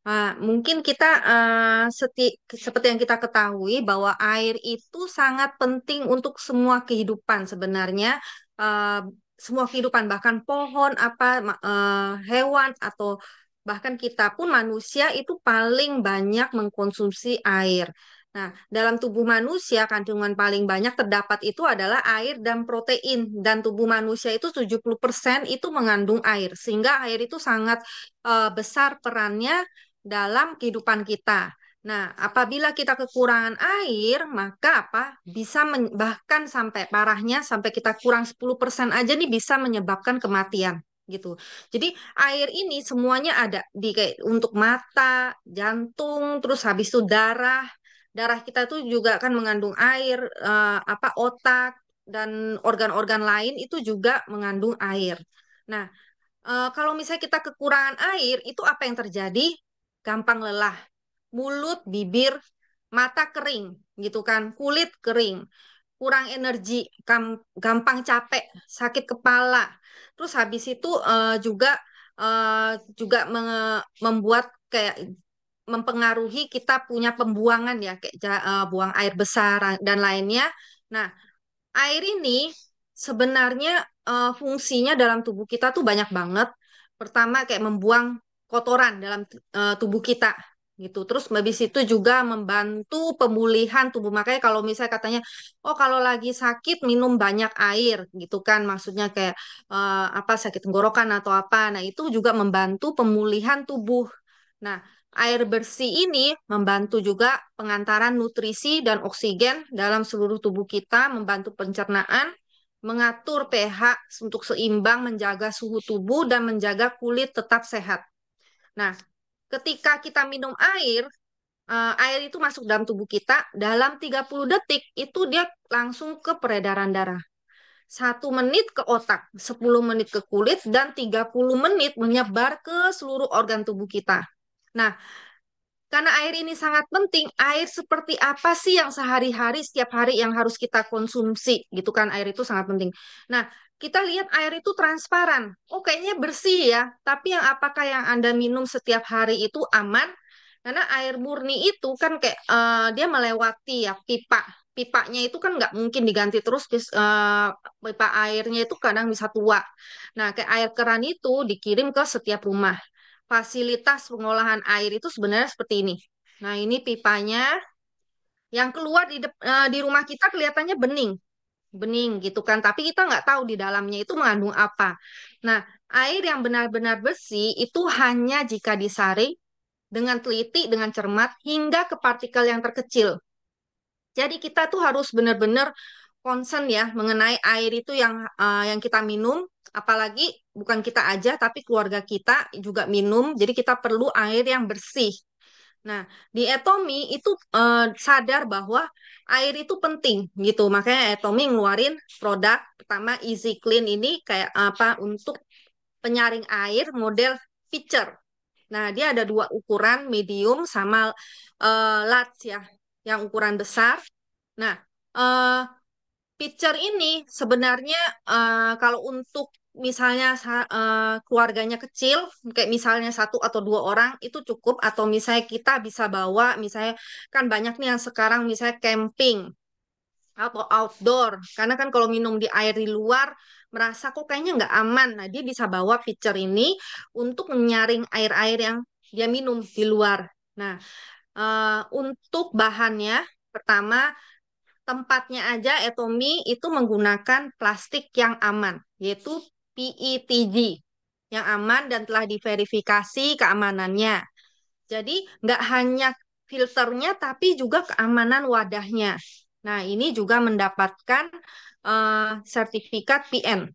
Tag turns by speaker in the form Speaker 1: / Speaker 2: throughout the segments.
Speaker 1: Uh, mungkin kita uh, seti- seperti yang kita ketahui bahwa air itu sangat penting untuk semua kehidupan sebenarnya uh, semua kehidupan bahkan pohon apa uh, hewan atau bahkan kita pun manusia itu paling banyak mengkonsumsi air. Nah, dalam tubuh manusia kandungan paling banyak terdapat itu adalah air dan protein dan tubuh manusia itu 70% itu mengandung air sehingga air itu sangat uh, besar perannya dalam kehidupan kita. Nah, apabila kita kekurangan air, maka apa? Bisa men, bahkan sampai parahnya sampai kita kurang 10% aja nih bisa menyebabkan kematian gitu. Jadi air ini semuanya ada di kayak untuk mata, jantung, terus habis itu darah. Darah kita itu juga kan mengandung air, eh, apa otak dan organ-organ lain itu juga mengandung air. Nah, uh, kalau misalnya kita kekurangan air, itu apa yang terjadi? gampang lelah, mulut, bibir, mata kering gitu kan, kulit kering, kurang energi, gampang capek, sakit kepala. Terus habis itu uh, juga uh, juga membuat kayak mempengaruhi kita punya pembuangan ya kayak uh, buang air besar dan lainnya. Nah, air ini sebenarnya uh, fungsinya dalam tubuh kita tuh banyak banget. Pertama kayak membuang kotoran dalam uh, tubuh kita gitu. Terus habis itu juga membantu pemulihan tubuh. Makanya kalau misalnya katanya, oh kalau lagi sakit minum banyak air gitu kan, maksudnya kayak uh, apa sakit tenggorokan atau apa. Nah itu juga membantu pemulihan tubuh. Nah air bersih ini membantu juga pengantaran nutrisi dan oksigen dalam seluruh tubuh kita, membantu pencernaan, mengatur pH untuk seimbang, menjaga suhu tubuh dan menjaga kulit tetap sehat. Nah, ketika kita minum air, eh, air itu masuk dalam tubuh kita, dalam 30 detik itu dia langsung ke peredaran darah. Satu menit ke otak, 10 menit ke kulit, dan 30 menit menyebar ke seluruh organ tubuh kita. Nah, karena air ini sangat penting, air seperti apa sih yang sehari-hari, setiap hari yang harus kita konsumsi, gitu kan? Air itu sangat penting. Nah, kita lihat air itu transparan, oh kayaknya bersih ya, tapi yang apakah yang Anda minum setiap hari itu aman? Karena air murni itu kan kayak uh, dia melewati ya pipa, pipanya itu kan nggak mungkin diganti terus uh, pipa airnya itu kadang bisa tua. Nah, kayak air keran itu dikirim ke setiap rumah fasilitas pengolahan air itu sebenarnya seperti ini. Nah, ini pipanya yang keluar di, eh, di rumah kita kelihatannya bening, bening gitu kan. Tapi kita nggak tahu di dalamnya itu mengandung apa. Nah, air yang benar-benar bersih itu hanya jika disaring dengan teliti, dengan cermat, hingga ke partikel yang terkecil. Jadi kita tuh harus benar-benar konsen ya mengenai air itu yang uh, yang kita minum, apalagi bukan kita aja tapi keluarga kita juga minum jadi kita perlu air yang bersih Nah, di Etomi itu eh, sadar bahwa air itu penting gitu. Makanya Etomi ngeluarin produk pertama Easy Clean ini kayak apa untuk penyaring air model pitcher. Nah, dia ada dua ukuran, medium sama eh, large ya, yang ukuran besar. Nah, eh, pitcher ini sebenarnya eh, kalau untuk misalnya uh, keluarganya kecil, kayak misalnya satu atau dua orang itu cukup, atau misalnya kita bisa bawa, misalnya kan banyak nih yang sekarang misalnya camping atau outdoor, karena kan kalau minum di air di luar merasa kok kayaknya nggak aman, nah dia bisa bawa pitcher ini untuk menyaring air-air yang dia minum di luar. Nah, uh, untuk bahannya pertama tempatnya aja Etomi itu menggunakan plastik yang aman, yaitu PETG yang aman dan telah diverifikasi keamanannya. Jadi nggak hanya filternya tapi juga keamanan wadahnya. Nah ini juga mendapatkan uh, sertifikat PN.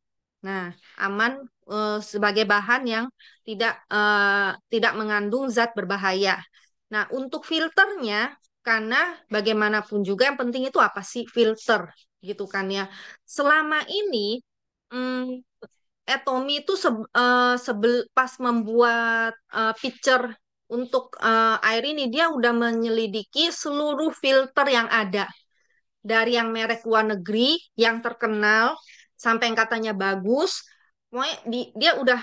Speaker 1: Nah aman uh, sebagai bahan yang tidak uh, tidak mengandung zat berbahaya. Nah untuk filternya karena bagaimanapun juga yang penting itu apa sih filter gitu kan ya. Selama ini hmm, Etomi eh, itu se uh, eh, sebel pas membuat uh, picture untuk uh, air ini dia udah menyelidiki seluruh filter yang ada dari yang merek luar negeri yang terkenal sampai yang katanya bagus, di, dia udah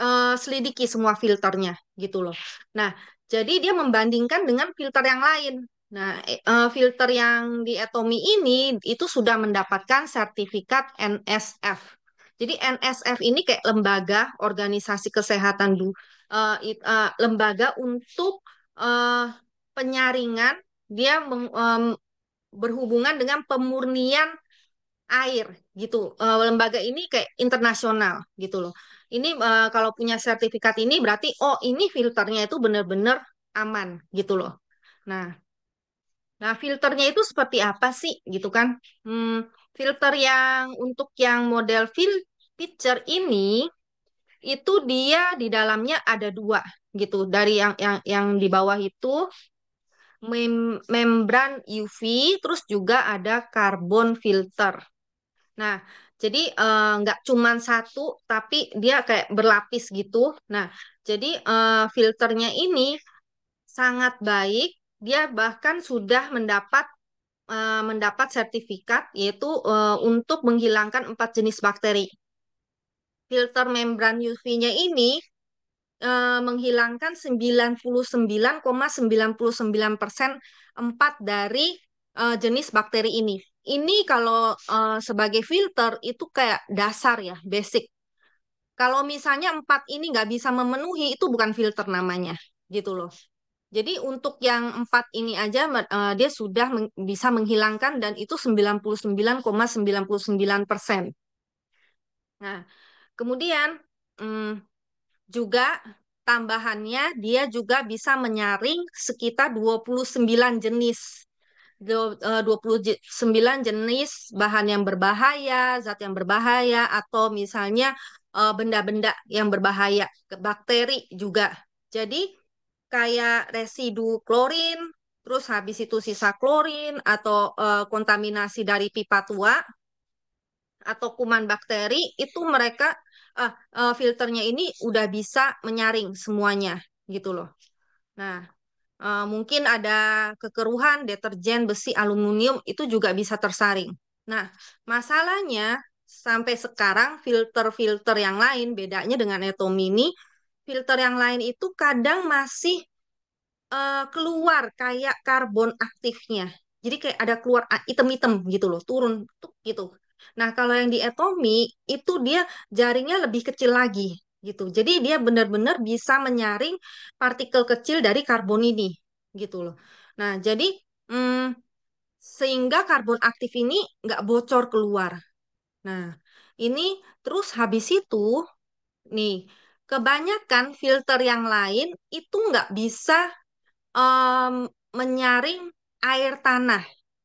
Speaker 1: uh, selidiki semua filternya gitu loh. Nah, jadi dia membandingkan dengan filter yang lain. Nah, uh, filter yang di Etomi ini itu sudah mendapatkan sertifikat NSF jadi NSF ini kayak lembaga organisasi kesehatan bu, uh, uh, lembaga untuk uh, penyaringan dia meng, um, berhubungan dengan pemurnian air gitu. Uh, lembaga ini kayak internasional gitu loh. Ini uh, kalau punya sertifikat ini berarti oh ini filternya itu benar-benar aman gitu loh. Nah, Nah, filternya itu seperti apa sih gitu kan? Hmm, filter yang untuk yang model fill picture ini itu dia di dalamnya ada dua gitu dari yang yang yang di bawah itu mem membran UV terus juga ada karbon filter. Nah, jadi eh, nggak e, cuma satu tapi dia kayak berlapis gitu. Nah, jadi e, filternya ini sangat baik dia bahkan sudah mendapat uh, mendapat sertifikat yaitu uh, untuk menghilangkan empat jenis bakteri. Filter membran UV-nya ini uh, menghilangkan 99,99% persen empat dari uh, jenis bakteri ini. Ini kalau uh, sebagai filter itu kayak dasar ya, basic. Kalau misalnya empat ini nggak bisa memenuhi itu bukan filter namanya, gitu loh. Jadi untuk yang empat ini aja uh, dia sudah meng bisa menghilangkan dan itu 99,99 persen. ,99%. Nah, kemudian um, juga tambahannya dia juga bisa menyaring sekitar 29 jenis 29 eh, jenis bahan yang berbahaya, zat yang berbahaya atau misalnya eh, benda-benda yang berbahaya, bakteri juga. Jadi kayak residu klorin, terus habis itu sisa klorin atau e, kontaminasi dari pipa tua atau kuman bakteri itu mereka eh, eh, filternya ini udah bisa menyaring semuanya gitu loh. Nah, mungkin ada kekeruhan deterjen besi aluminium itu juga bisa tersaring. Nah, masalahnya sampai sekarang filter-filter yang lain bedanya dengan Etomini filter yang lain itu kadang masih uh, keluar kayak karbon aktifnya. Jadi kayak ada keluar item-item gitu loh, turun tuh gitu. Nah, kalau yang di atomi itu dia jaringnya lebih kecil lagi gitu. Jadi dia benar-benar bisa menyaring partikel kecil dari karbon ini gitu loh. Nah, jadi hmm, sehingga karbon aktif ini nggak bocor keluar. Nah, ini terus habis itu nih kebanyakan filter yang lain itu nggak bisa um, menyaring air tanah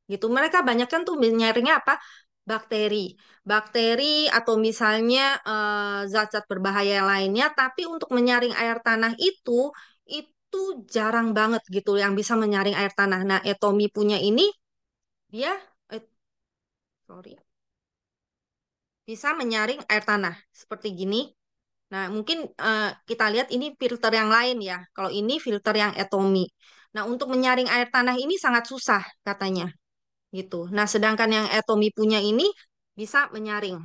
Speaker 1: gitu. Mereka banyak kan tuh menyaringnya apa? bakteri, bakteri atau misalnya zat-zat uh, berbahaya lainnya, tapi untuk menyaring air tanah itu itu jarang banget gitu yang bisa menyaring air tanah. Nah, Etomi punya ini dia eh, sorry bisa menyaring air tanah seperti gini. Nah, mungkin uh, kita lihat ini filter yang lain ya. Kalau ini filter yang etomi. Nah, untuk menyaring air tanah ini sangat susah katanya. Gitu. Nah, sedangkan yang etomi punya ini bisa menyaring.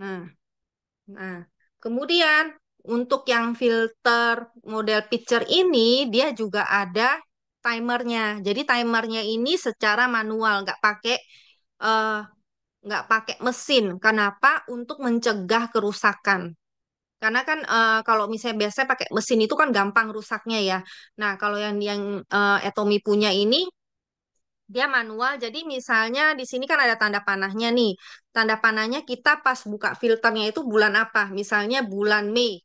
Speaker 1: Nah, nah, kemudian untuk yang filter model pitcher ini dia juga ada timernya. Jadi timernya ini secara manual, nggak pakai uh, nggak pakai mesin. Kenapa? Untuk mencegah kerusakan. Karena kan uh, kalau misalnya biasanya pakai mesin itu kan gampang rusaknya ya. Nah kalau yang yang uh, eh, Etomi punya ini dia manual. Jadi misalnya di sini kan ada tanda panahnya nih. Tanda panahnya kita pas buka filternya itu bulan apa? Misalnya bulan Mei.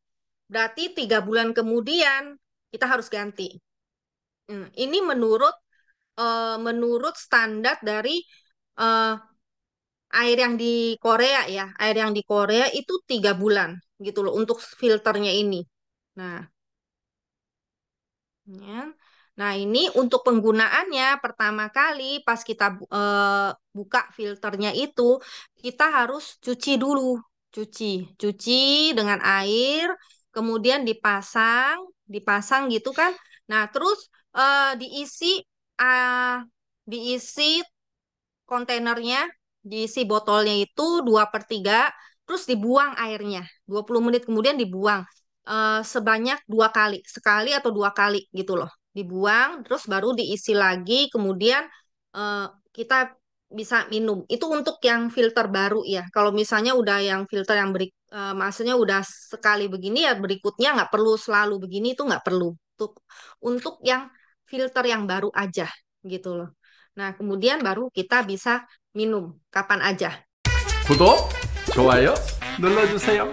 Speaker 1: Berarti tiga bulan kemudian kita harus ganti. Hmm, ini menurut eh, menurut standar dari air yang di Korea ya, air yang di Korea itu tiga bulan gitu loh untuk filternya ini. Nah, ya. Nah, ini untuk penggunaannya pertama kali pas kita e, buka filternya itu kita harus cuci dulu, cuci, cuci dengan air, kemudian dipasang, dipasang gitu kan. Nah, terus e, diisi e, diisi kontainernya diisi botolnya itu 2 per 3, terus dibuang airnya. 20 menit kemudian dibuang uh, sebanyak dua kali, sekali atau dua kali gitu loh. Dibuang, terus baru diisi lagi, kemudian uh, kita bisa minum. Itu untuk yang filter baru ya. Kalau misalnya udah yang filter yang beri, uh, maksudnya udah sekali begini ya berikutnya nggak perlu selalu begini itu nggak perlu. Untuk untuk yang filter yang baru aja gitu loh. Nah, kemudian baru kita bisa minum kapan aja. 구독, 좋아요 눌러주세요.